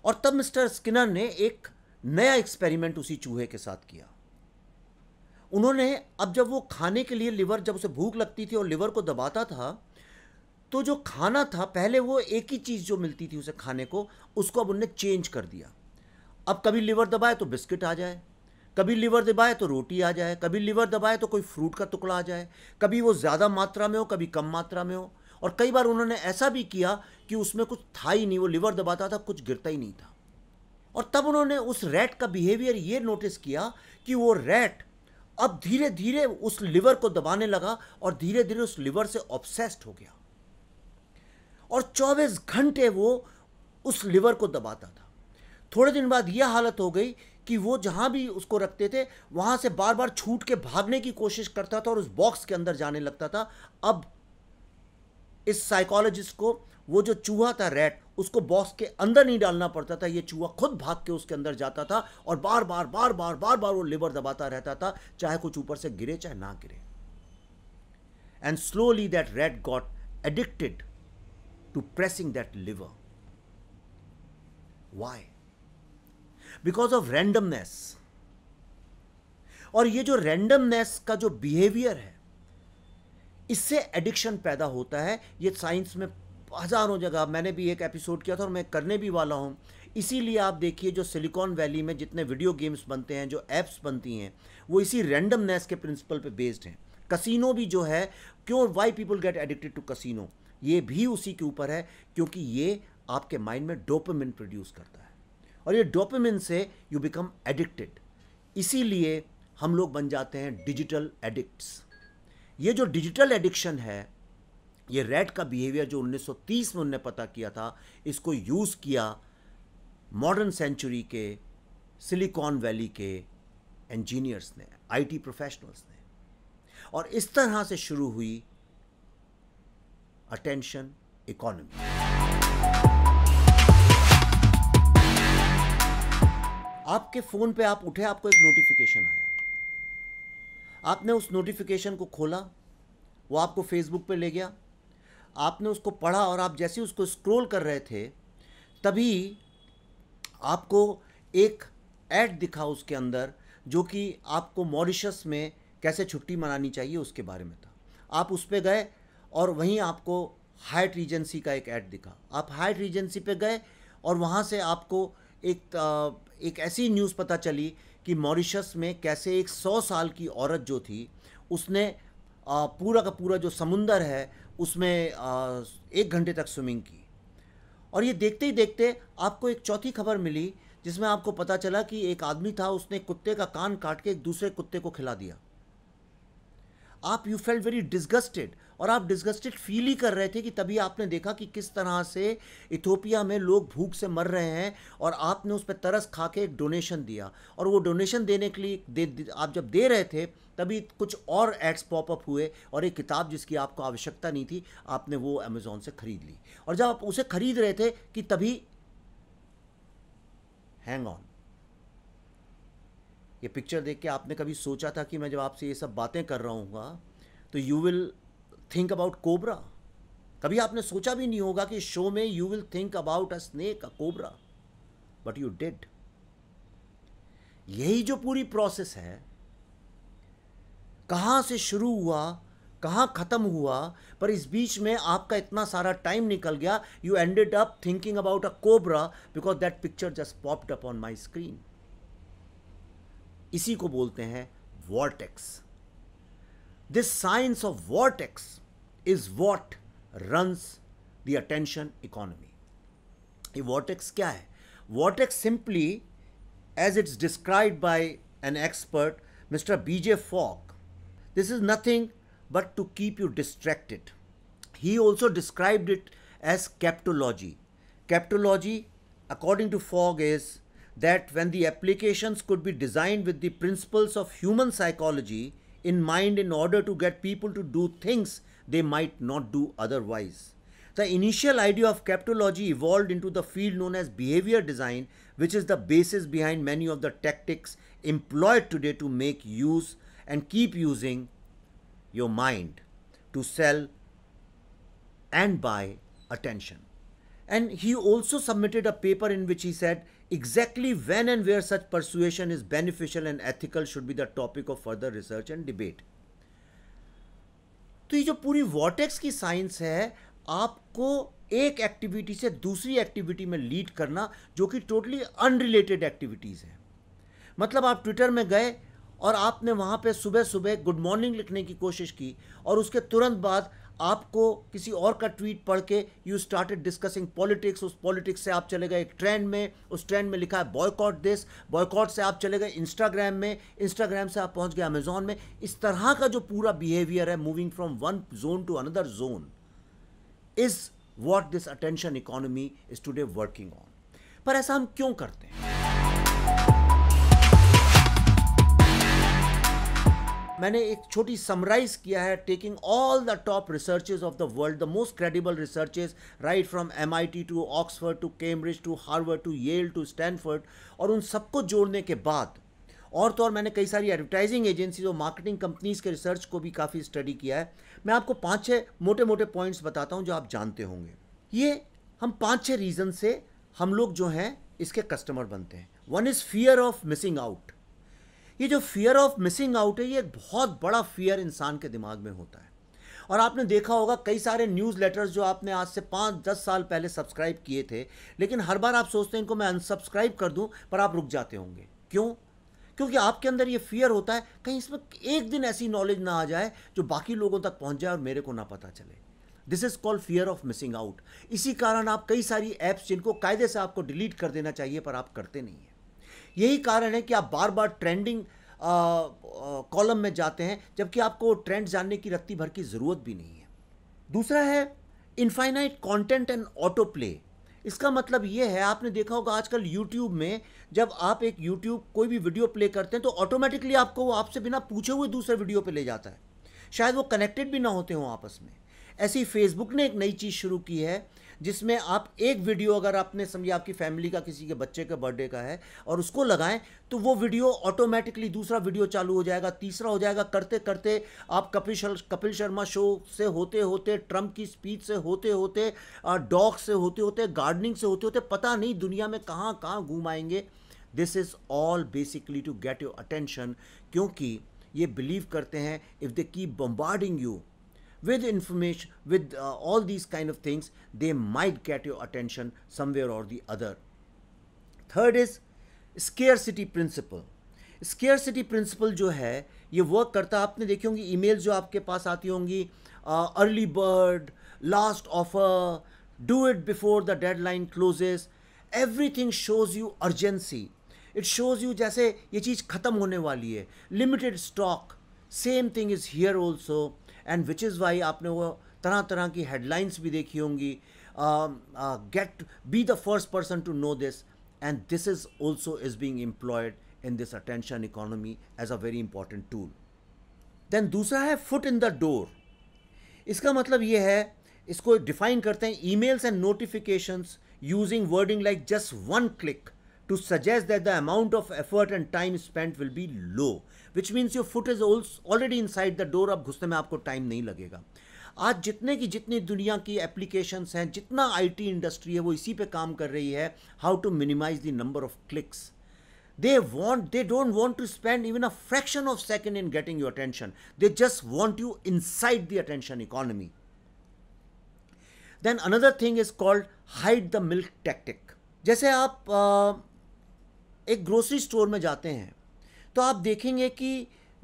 और तब मिस्टर स्किनर ने एक नया एक्सपेरिमेंट उसी चूहे के साथ किया उन्होंने अब जब वो खाने के लिए लिवर जब उसे भूख लगती थी और लिवर को दबाता था तो जो खाना था पहले वो एक ही चीज़ जो मिलती थी उसे खाने को उसको अब उनने चेंज कर दिया अब कभी लिवर दबाए तो बिस्किट आ जाए कभी लिवर दबाए तो रोटी आ जाए कभी लिवर दबाए तो कोई फ्रूट का टुकड़ा आ जाए कभी वो ज़्यादा मात्रा में हो कभी कम मात्रा में हो और कई बार उन्होंने ऐसा भी किया कि उसमें कुछ था ही नहीं वो लिवर दबाता था कुछ गिरता ही नहीं था और तब उन्होंने उस रैट का बिहेवियर ये नोटिस किया कि वो रैट अब धीरे धीरे उस लिवर को दबाने लगा और धीरे धीरे उस लिवर से ऑब्सेस्ड हो गया और 24 घंटे वो उस लिवर को दबाता था थोड़े दिन बाद यह हालत हो गई कि वो जहाँ भी उसको रखते थे वहाँ से बार बार छूट के भागने की कोशिश करता था और उस बॉक्स के अंदर जाने लगता था अब इस साइकोलॉजिस्ट को वो जो चूहा था रेट उसको बॉक्स के अंदर नहीं डालना पड़ता था ये चूहा खुद भाग के उसके अंदर जाता था और बार बार बार बार बार बार वो लिवर दबाता रहता था चाहे कुछ ऊपर से गिरे चाहे ना गिरे and slowly that rat got addicted to pressing that lever why because of randomness और ये जो रैंडमनेस का जो बिहेवियर है इससे एडिक्शन पैदा होता है ये साइंस में हज़ारों जगह मैंने भी एक एपिसोड किया था और मैं करने भी वाला हूँ इसीलिए आप देखिए जो सिलिकॉन वैली में जितने वीडियो गेम्स बनते हैं जो ऐप्स बनती हैं वो इसी रैंडमनेस के प्रिंसिपल पे बेस्ड हैं कसिनो भी जो है क्यों why people get addicted to casino ये भी उसी के ऊपर है क्योंकि ये आपके माइंड में डोपमिन प्रोड्यूस करता है और ये डोपमिन से यू बिकम एडिक्टेड इसीलिए हम लोग बन जाते हैं डिजिटल एडिक्ट्स ये जो डिजिटल एडिक्शन है ये रेड का बिहेवियर जो 1930 में उनने पता किया था इसको यूज़ किया मॉडर्न सेंचुरी के सिलिकॉन वैली के इंजीनियर्स ने आईटी प्रोफेशनल्स ने और इस तरह से शुरू हुई अटेंशन इकोनॉमी आपके फ़ोन पे आप उठे आपको एक नोटिफिकेशन आया आपने उस नोटिफिकेशन को खोला वो आपको फेसबुक पे ले गया आपने उसको पढ़ा और आप जैसे उसको स्क्रॉल कर रहे थे तभी आपको एक ऐड दिखा उसके अंदर जो कि आपको मॉरिशस में कैसे छुट्टी मनानी चाहिए उसके बारे में था आप उस पर गए और वहीं आपको हाइट रीजेंसी का एक ऐड दिखा आप हाइट रीजेंसी पे गए और वहाँ से आपको एक एक ऐसी न्यूज़ पता चली कि मॉरिशस में कैसे एक सौ साल की औरत जो थी उसने पूरा का पूरा जो समुंदर है उसमें एक घंटे तक स्विमिंग की और ये देखते ही देखते आपको एक चौथी खबर मिली जिसमें आपको पता चला कि एक आदमी था उसने कुत्ते का कान काट के एक दूसरे कुत्ते को खिला दिया आप यू फेल वेरी डिस्गस्टेड और आप डिस्गस्टेड फील ही कर रहे थे कि तभी आपने देखा कि किस तरह से इथोपिया में लोग भूख से मर रहे हैं और आपने उस पर तरस खा के एक डोनेशन दिया और वो डोनेशन देने के लिए दे, दे, आप जब दे रहे थे तभी कुछ और एड्स पॉपअप हुए और एक किताब जिसकी आपको आवश्यकता नहीं थी आपने वो अमेज़ोन से ख़रीद ली और जब आप उसे ख़रीद रहे थे कि तभी हैंग ऑन ये पिक्चर देख के आपने कभी सोचा था कि मैं जब आपसे ये सब बातें कर रहा हूँ हाँ, तो you will think about cobra कभी आपने सोचा भी नहीं होगा कि शो में you will think about a snake a cobra but you did यही जो पूरी प्रोसेस है कहाँ से शुरू हुआ कहाँ ख़त्म हुआ पर इस बीच में आपका इतना सारा टाइम निकल गया you ended up thinking about a cobra because that picture just popped up on my screen इसी को बोलते हैं vortex this science of vortex is what runs the attention economy ये वॉर्टेक्स क्या है vortex simply as it's describe by an expert mister BJ Fogg this is nothing but to keep you distracted he also described it as captology captology according to Fogg is that when the applications could be designed with the principles of human psychology in mind in order to get people to do things they might not do otherwise. The initial idea of captology evolved into the field known as behavior design, which is the basis behind many of the tactics employed today to make use and keep using your mind to sell and buy attention. And he also submitted a paper in which he said Exactly when and where such persuasion is beneficial and ethical should be the topic of further research and debate. तो ये जो पूरी vortex की science है आपको एक activity से दूसरी एक्टिविटी में लीड करना जो कि टोटली अनरिलेटेड एक्टिविटीज़ है मतलब आप ट्विटर में गए और आपने वहाँ पे सुबह सुबह गुड मॉर्निंग लिखने की कोशिश की और उसके तुरंत बाद आपको किसी और का ट्वीट पढ़ के यू स्टार्टेड डिस्कसिंग पॉलिटिक्स उस पॉलिटिक्स से आप चले गए एक ट्रेंड में उस ट्रेंड में लिखा है बॉयकॉट दिस बॉयकॉट से आप चले गए इंस्टाग्राम में इंस्टाग्राम से आप पहुंच गए अमेजोन में इस तरह का जो पूरा बिहेवियर है moving from one zone to another zone is what this attention economy is today working on पर ऐसा हम क्यों करते हैं मैंने एक छोटी समराइज किया है taking all the top researches of the world the most credible researches right from M to Oxford to Cambridge to Harvard to Yale to Stanford और उन सबको जोड़ने के बाद और तो और मैंने कई सारी एडवर्टाइजिंग एजेंसीज और मार्केटिंग कंपनीज के रिसर्च को भी काफ़ी स्टडी किया है मैं आपको पाँच छः मोटे मोटे पॉइंट्स बताता हूँ जो आप जानते होंगे ये हम पाँच छः रीज़न से हम लोग जो हैं इसके कस्टमर बनते हैं one is fear of missing out ये जो फियर ऑफ मिसिंग आउट है ये एक बहुत बड़ा फियर इंसान के दिमाग में होता है और आपने देखा होगा कई सारे न्यूज़ लेटर्स जो आपने आज से पाँच दस साल पहले सब्सक्राइब किए थे लेकिन हर बार आप सोचते हैं इनको मैं अनसब्सक्राइब कर दूं पर आप रुक जाते होंगे क्यों क्योंकि आपके अंदर ये फियर होता है कहीं इसमें एक दिन ऐसी नॉलेज ना आ जाए जो बाकी लोगों तक पहुंच जाए और मेरे को ना पता चले this is called fear of missing out इसी कारण आप कई सारी ऐप्स जिनको कायदे से आपको डिलीट कर देना चाहिए पर आप करते नहीं हैं यही कारण है कि आप बार बार ट्रेंडिंग कॉलम में जाते हैं जबकि आपको ट्रेंड जानने की रत्ती भर की ज़रूरत भी नहीं है दूसरा है infinite content and auto play इसका मतलब ये है आपने देखा होगा आजकल यूट्यूब में जब आप एक यूट्यूब कोई भी वीडियो प्ले करते हैं तो ऑटोमेटिकली आपको वो आपसे बिना पूछे हुए दूसरे वीडियो पे ले जाता है शायद वो कनेक्टेड भी ना होते हों आपस में ऐसी फेसबुक ने एक नई चीज़ शुरू की है जिसमें आप एक वीडियो अगर आपने समझिए आपकी फैमिली का किसी के बच्चे का बर्थडे का है और उसको लगाएं तो वो वीडियो ऑटोमेटिकली दूसरा वीडियो चालू हो जाएगा तीसरा हो जाएगा करते करते आप कपिल शर, कपिल शर्मा शो से होते होते ट्रंप की स्पीच से होते होते डॉग से होते होते गार्डनिंग से होते होते पता नहीं दुनिया में कहाँ कहाँ घूम आएंगे this is all basically to get your attention क्योंकि ये बिलीव करते हैं if they keep bombarding you with information with uh, all these kind of things they might get your attention somewhere or the other third is city principle city principle जो है ये work करता है आपने देखी होंगी ईमेल जो आपके पास आती होंगी early bird last offer do it before the deadline closes thing shows you urgency it shows you जैसे ये चीज़ ख़त्म होने वाली है limited stock same thing is here also and which is why आपने वो तरह तरह की हेडलाइंस भी देखी होंगी get be the first person to know this and this is also is being employed in this attention economy as a very important tool then दूसरा है फुट इन द डोर इसका मतलब ये है इसको डिफाइन करते हैं emails and notifications using wording like just one click to suggest that the amount of effort and time spent will be low which means your foot is already inside the door अब घुसने में आपको time नहीं लगेगा आज जितने की जितनी दुनिया की एप्लीकेशंस हैं जितना आईटी इंडस्ट्री है वो इसी पे काम कर रही है how to minimise the number of they want they don't want to spend even a fraction of second in getting your attention they just want you inside the attention economy then another thing is called hide the milk tactic जैसे आप एक grocery store में जाते हैं तो आप देखेंगे कि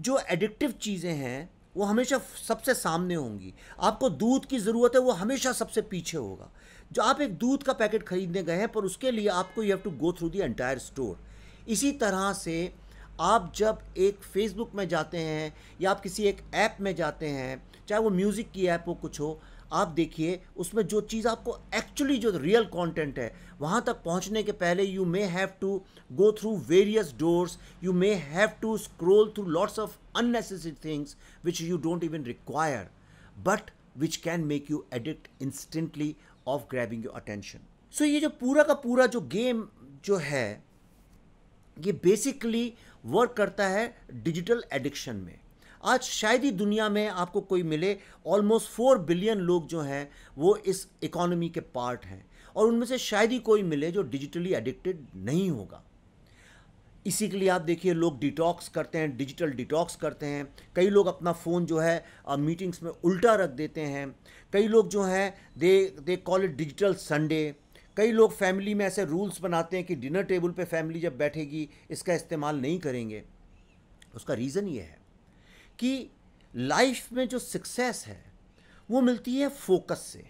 जो एडिक्टिव चीज़ें हैं वो हमेशा सबसे सामने होंगी आपको दूध की ज़रूरत है वो हमेशा सबसे पीछे होगा जो आप एक दूध का पैकेट खरीदने गए हैं पर उसके लिए आपको you have to go through the entire store इसी तरह से आप जब एक फेसबुक में जाते हैं या आप किसी एक ऐप में जाते हैं चाहे वो म्यूज़िक की ऐप हो कुछ हो आप देखिए उसमें जो चीज़ आपको एक्चुअली जो रियल कंटेंट है वहाँ तक पहुँचने के पहले you may have to go through various doors you may have to scroll through lots of unnecessary things which you don't even require but which can make you addict instantly of grabbing your attention so ये जो पूरा का पूरा जो game जो है ये basically work करता है डिजिटल एडिक्शन में आज शायद ही दुनिया में आपको कोई मिले ऑलमोस्ट फोर बिलियन लोग जो हैं वो इस इकोनॉमी के पार्ट हैं और उनमें से शायद ही कोई मिले जो डिजिटली एडिक्टेड नहीं होगा इसी के लिए आप देखिए लोग डिटॉक्स करते हैं डिजिटल डिटॉक्स करते हैं कई लोग अपना फ़ोन जो है मीटिंग्स में उल्टा रख देते हैं कई लोग जो हैं they they call it digital Sunday कई लोग फैमिली में ऐसे रूल्स बनाते हैं कि डिनर टेबल पे फैमिली जब बैठेगी इसका इस्तेमाल नहीं करेंगे उसका रीज़न ये है कि लाइफ में जो सक्सेस है वो मिलती है फोकस से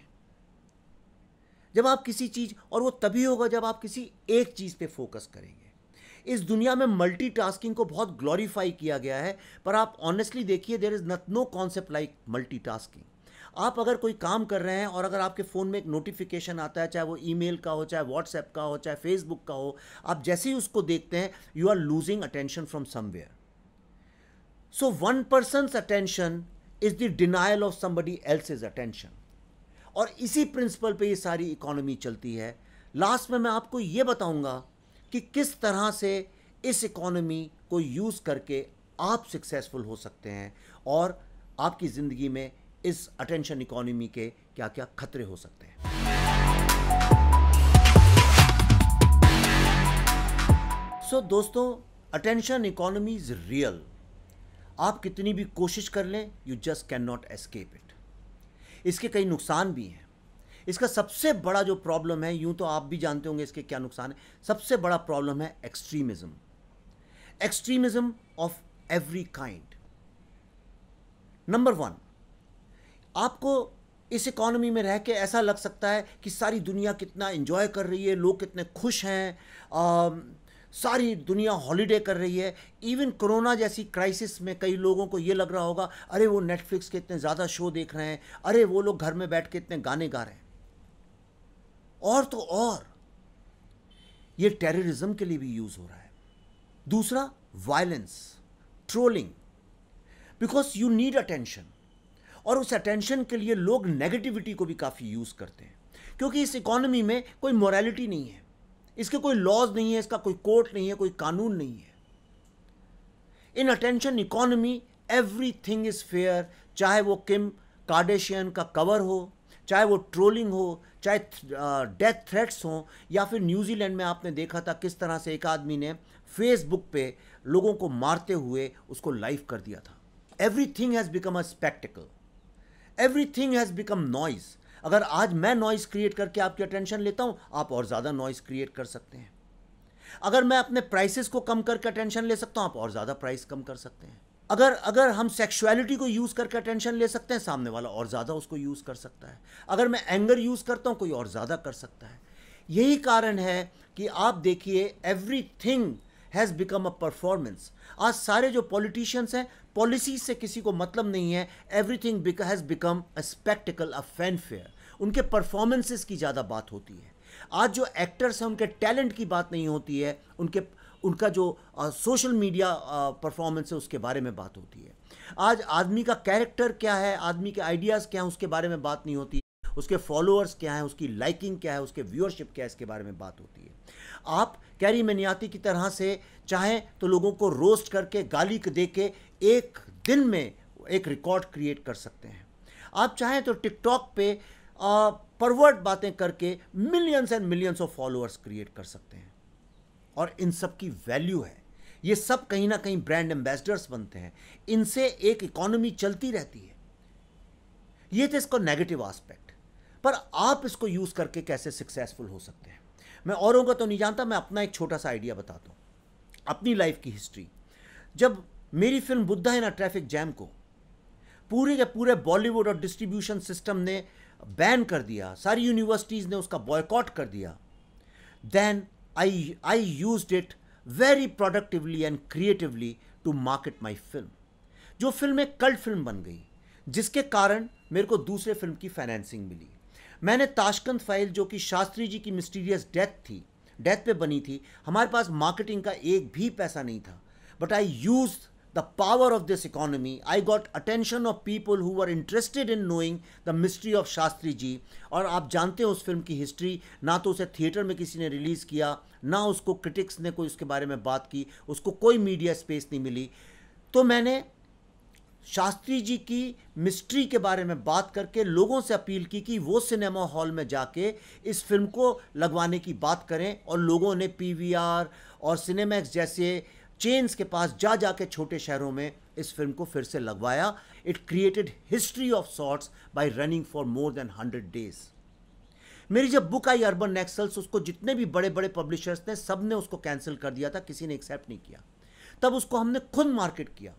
जब आप किसी चीज़ और वो तभी होगा जब आप किसी एक चीज़ पे फोकस करेंगे इस दुनिया में मल्टीटास्किंग को बहुत ग्लोरीफाई किया गया है पर आप ऑनेस्टली देखिए देर इज़ नथ नो कॉन्सेप्ट लाइक मल्टीटास्किंग आप अगर कोई काम कर रहे हैं और अगर आपके फ़ोन में एक नोटिफिकेशन आता है चाहे वो ईमेल का हो चाहे व्हाट्सएप का हो चाहे फेसबुक का हो आप जैसे ही उसको देखते हैं you are losing attention from somewhere so one one attention is the denial of somebody else is attention और इसी प्रिंसिपल पे ये सारी इकोनॉमी चलती है लास्ट में मैं आपको ये बताऊंगा कि किस तरह से इस इकोनॉमी को यूज़ करके आप सक्सेसफुल हो सकते हैं और आपकी ज़िंदगी में इस अटेंशन इकोनॉमी के क्या क्या खतरे हो सकते हैं सो so, दोस्तों अटेंशन इकोनॉमी इज़ रियल आप कितनी भी कोशिश कर लें you just can not escape it इसके कई नुकसान भी हैं इसका सबसे बड़ा जो प्रॉब्लम है यूं तो आप भी जानते होंगे इसके क्या नुकसान है सबसे बड़ा प्रॉब्लम है extremism extremism of every kind number one आपको इस इकोनॉमी में रह के ऐसा लग सकता है कि सारी दुनिया कितना इंजॉय कर रही है लोग कितने खुश हैं सारी दुनिया हॉलीडे कर रही है इवन कोरोना जैसी क्राइसिस में कई लोगों को ये लग रहा होगा अरे वो नेटफ्लिक्स के इतने ज़्यादा शो देख रहे हैं अरे वो लोग घर में बैठ के इतने गाने गा रहे हैं और तो और ये टेररिज्म के लिए भी यूज़ हो रहा है दूसरा violence trolling because you need attention और उस अटेंशन के लिए लोग नेगेटिविटी को भी काफ़ी यूज़ करते हैं क्योंकि इस इकोनॉमी में कोई मोरालिटी नहीं है इसके कोई लॉज नहीं है इसका कोई कोर्ट नहीं है कोई कानून नहीं है in attention economy everything is fair चाहे वो किम कार्डेशियन का कवर हो चाहे वो ट्रोलिंग हो चाहे डेथ थ्रेट्स हो या फिर न्यूजीलैंड में आपने देखा था किस तरह से एक आदमी ने फेसबुक पे लोगों को मारते हुए उसको लाइव कर दिया था everything has become a spectacle everything has become noise अगर आज मैं नॉइज़ क्रिएट करके आपकी अटेंशन लेता हूँ आप और ज़्यादा नॉइज़ क्रिएट कर सकते हैं अगर मैं अपने प्राइसेस को कम करके अटेंशन ले सकता हूँ आप और ज़्यादा प्राइस कम कर सकते हैं अगर अगर हम सेक्सुअलिटी को यूज़ करके अटेंशन ले सकते हैं सामने वाला और ज़्यादा उसको यूज़ कर सकता है अगर मैं एंगर यूज़ करता हूँ कोई और ज़्यादा कर सकता है यही कारण है कि आप देखिए everything has become a performance आज सारे जो पॉलिटिशियंस हैं पॉलिसी से किसी को मतलब नहीं है everything has become a spectacle a fanfare उनके परफॉर्मेंसेस की ज़्यादा बात होती है आज जो एक्टर्स हैं उनके टैलेंट की बात नहीं होती है उनके उनका जो आ, सोशल मीडिया परफॉर्मेंस है उसके बारे में बात होती है आज आदमी का कैरेक्टर क्या है आदमी के आइडियाज़ क्या हैं उसके बारे में बात नहीं होती उसके फॉलोअर्स क्या हैं उसकी लाइकिंग क्या है उसके व्यूअरशिप क्या है इसके बारे में बात होती है आप कैरी मनियाती की तरह से चाहें तो लोगों को रोस्ट करके गाली दे के एक दिन में एक रिकॉर्ड क्रिएट कर सकते हैं आप चाहें तो टिकटॉक पे परवर्ड बातें करके millions and millions of followers create कर सकते हैं और इन सब की वैल्यू है ये सब कहीं ना कहीं ब्रांड एम्बेसडर्स बनते हैं इनसे एक इकोनॉमी चलती रहती है ये तो इसको नेगेटिव आस्पेक्ट पर आप इसको यूज़ करके कैसे सक्सेसफुल हो सकते हैं मैं औरों का तो नहीं जानता मैं अपना एक छोटा सा आइडिया बताता हूँ अपनी लाइफ की हिस्ट्री जब मेरी फिल्म बुद्धा है ना ट्रैफिक जैम को पूरे के पूरे बॉलीवुड और डिस्ट्रीब्यूशन सिस्टम ने बैन कर दिया सारी यूनिवर्सिटीज़ ने उसका बॉयकॉट कर दिया then I I use it very productively and creatively to market my film जो फिल्म एक कल्ट फिल्म बन गई जिसके कारण मेरे को दूसरे फिल्म की फाइनेंसिंग मिली मैंने ताशकंद फाइल जो कि शास्त्री जी की मिस्टीरियस डेथ थी डेथ पे बनी थी हमारे पास मार्केटिंग का एक भी पैसा नहीं था but I use the power of this economy I got attention of people who are interested in knowing the mystery of Shastri ji और आप जानते हैं उस फिल्म की हिस्ट्री ना तो उसे थिएटर में किसी ने रिलीज़ किया ना उसको क्रिटिक्स ने कोई उसके बारे में बात की उसको कोई मीडिया स्पेस नहीं मिली तो मैंने शास्त्री जी की मिस्ट्री के बारे में बात करके लोगों से अपील की कि वो सिनेमा हॉल में जाके इस फिल्म को लगवाने की बात करें और लोगों ने पीवीआर और सिनेमैक्स जैसे चेन्स के पास जा जा के छोटे शहरों में इस फिल्म को फिर से लगवाया it created history of sorts by running for more than hundred days मेरी जब बुक आई अर्बन नेक्सल्स उसको जितने भी बड़े बड़े पब्लिशर्स थे सब ने उसको कैंसिल कर दिया था किसी ने एक्सेप्ट नहीं किया तब उसको हमने खुद मार्केट किया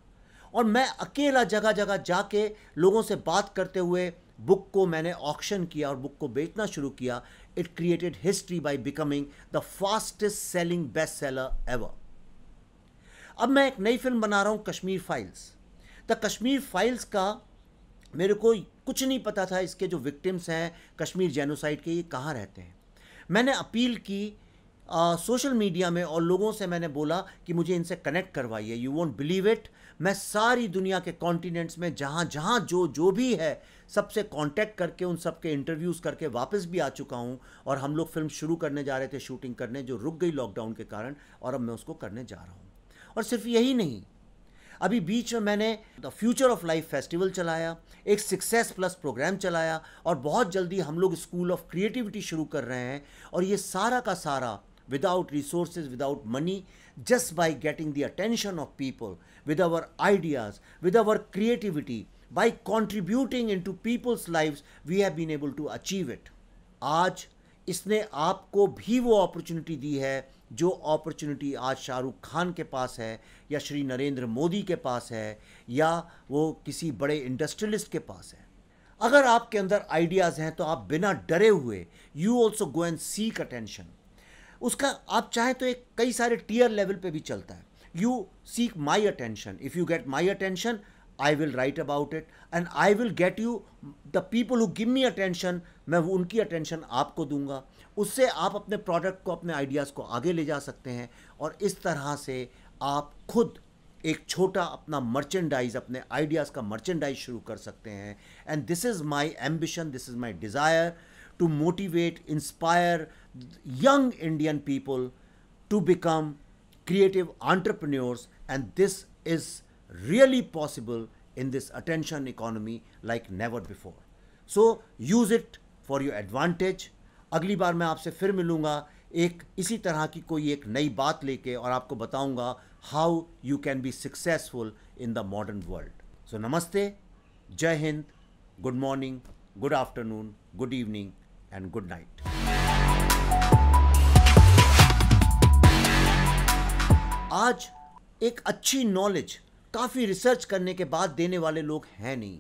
और मैं अकेला जगह जगह जाके लोगों से बात करते हुए बुक को मैंने ऑक्शन किया और बुक को बेचना शुरू किया it created history by becoming the fastest selling best seller ever अब मैं एक नई फिल्म बना रहा हूँ Kashmir files the Kashmir files का मेरे को कुछ नहीं पता था इसके जो विक्टिम्स हैं कश्मीर जेनोसाइड के ये कहाँ रहते हैं मैंने अपील की सोशल uh, मीडिया में और लोगों से मैंने बोला कि मुझे इनसे कनेक्ट करवाइए यू वॉन्ट बिलीव इट मैं सारी दुनिया के कॉन्टिनेंट्स में जहाँ जहाँ जो जो भी है सबसे कांटेक्ट करके उन सब के इंटरव्यूज़ करके वापस भी आ चुका हूँ और हम लोग फिल्म शुरू करने जा रहे थे शूटिंग करने जो रुक गई लॉकडाउन के कारण और अब मैं उसको करने जा रहा हूँ और सिर्फ यही नहीं अभी बीच में मैंने the future of life festival चलाया एक सक्सेस प्लस प्रोग्राम चलाया और बहुत जल्दी हम लोग स्कूल ऑफ क्रिएटिविटी शुरू कर रहे हैं और ये सारा का सारा without resources without money just by getting the attention of people with our ideas, with our creativity. By contributing into people's lives, we have been able to achieve it. आज इसने आपको भी वो अपॉर्चुनिटी दी है जो अपॉर्चुनिटी आज शाहरुख खान के पास है या श्री नरेंद्र मोदी के पास है या वो किसी बड़े इंडस्ट्रियलिस्ट के पास है अगर आपके अंदर आइडियाज़ हैं तो आप बिना डरे हुए you also go and seek attention उसका आप चाहें तो एक कई सारे टीयर लेवल पे भी चलता है you seek my attention. If you get my attention, I will write about it and I will get you the people who give me attention मैं उनकी अटेंशन आपको दूंगा उससे आप अपने प्रोडक्ट को अपने आइडियाज़ को आगे ले जा सकते हैं और इस तरह से आप खुद एक छोटा अपना मर्चेंडाइज अपने आइडियाज़ का मर्चेंडाइज शुरू कर सकते हैं and this is my ambition this is my desire to motivate inspire young Indian people to become creative entrepreneurs, and this is really possible in this attention economy like never before. So use it for your advantage. अगली बार मैं आपसे फिर मिलूँगा एक इसी तरह की कोई एक नई बात लेके और आपको बताऊँगा how you can be successful in the modern world so namaste Jai Hind good morning good afternoon good evening and good night आज एक अच्छी नॉलेज काफ़ी रिसर्च करने के बाद देने वाले लोग हैं नहीं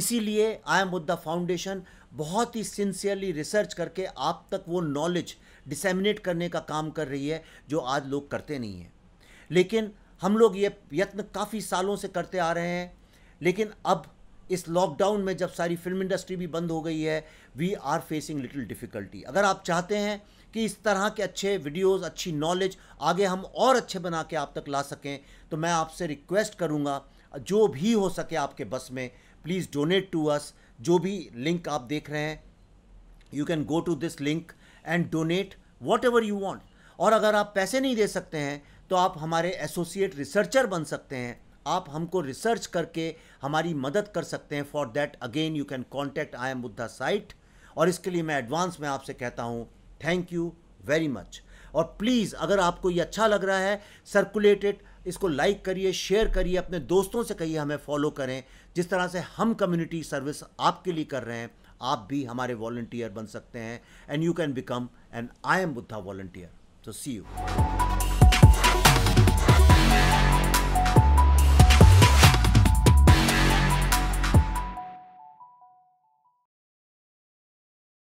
इसीलिए आई एम मुद्दा फाउंडेशन बहुत ही सिंसियरली रिसर्च करके आप तक वो नॉलेज डिसेमिनेट करने का काम कर रही है जो आज लोग करते नहीं हैं लेकिन हम लोग ये यत्न काफ़ी सालों से करते आ रहे हैं लेकिन अब इस लॉकडाउन में जब सारी फिल्म इंडस्ट्री भी बंद हो गई है we are facing little difficulty अगर आप चाहते हैं कि इस तरह के अच्छे वीडियोस अच्छी नॉलेज आगे हम और अच्छे बना के आप तक ला सकें तो मैं आपसे रिक्वेस्ट करूँगा जो भी हो सके आपके बस में प्लीज़ डोनेट टू अस जो भी लिंक आप देख रहे हैं you can go to this link and donate whatever you want और अगर आप पैसे नहीं दे सकते हैं तो आप हमारे एसोसिएट रिसर्चर बन सकते हैं आप हमको रिसर्च करके हमारी मदद कर सकते हैं for that again you can contact I am Buddha site और इसके लिए मैं एडवांस में आपसे कहता हूँ थैंक यू वेरी मच और प्लीज़ अगर आपको ये अच्छा लग रहा है सर्कुलेटेड इसको लाइक करिए शेयर करिए अपने दोस्तों से कहिए हमें फॉलो करें जिस तरह से हम कम्युनिटी सर्विस आपके लिए कर रहे हैं आप भी हमारे वॉल्टियर बन सकते हैं and you can become an I am Buddha volunteer तो सी यू